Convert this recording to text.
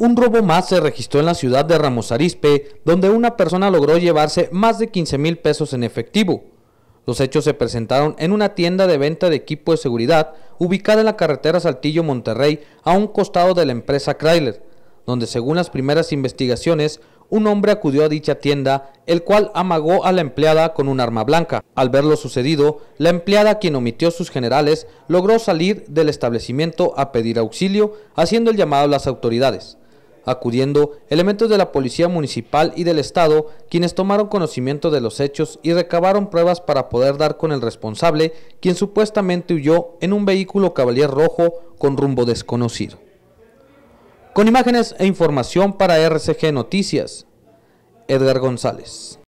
Un robo más se registró en la ciudad de Ramos Arizpe, donde una persona logró llevarse más de 15 mil pesos en efectivo. Los hechos se presentaron en una tienda de venta de equipo de seguridad ubicada en la carretera Saltillo Monterrey, a un costado de la empresa Chrysler, donde según las primeras investigaciones, un hombre acudió a dicha tienda, el cual amagó a la empleada con un arma blanca. Al ver lo sucedido, la empleada, quien omitió sus generales, logró salir del establecimiento a pedir auxilio, haciendo el llamado a las autoridades acudiendo elementos de la Policía Municipal y del Estado, quienes tomaron conocimiento de los hechos y recabaron pruebas para poder dar con el responsable, quien supuestamente huyó en un vehículo caballero Rojo con rumbo desconocido. Con imágenes e información para RCG Noticias, Edgar González.